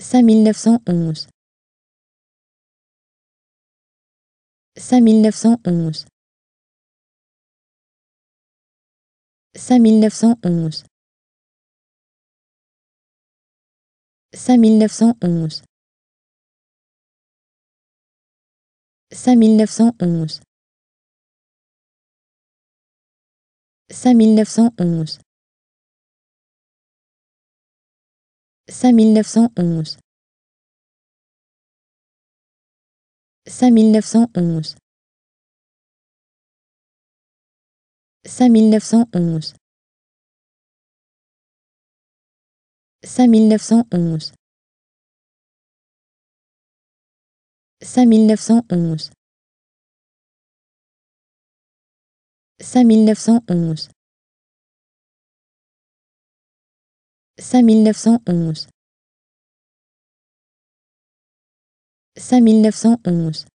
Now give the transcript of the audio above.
5911 5911 5911 5911 5911 5911 5911 5911 5911 5911 5911 5911 cent onze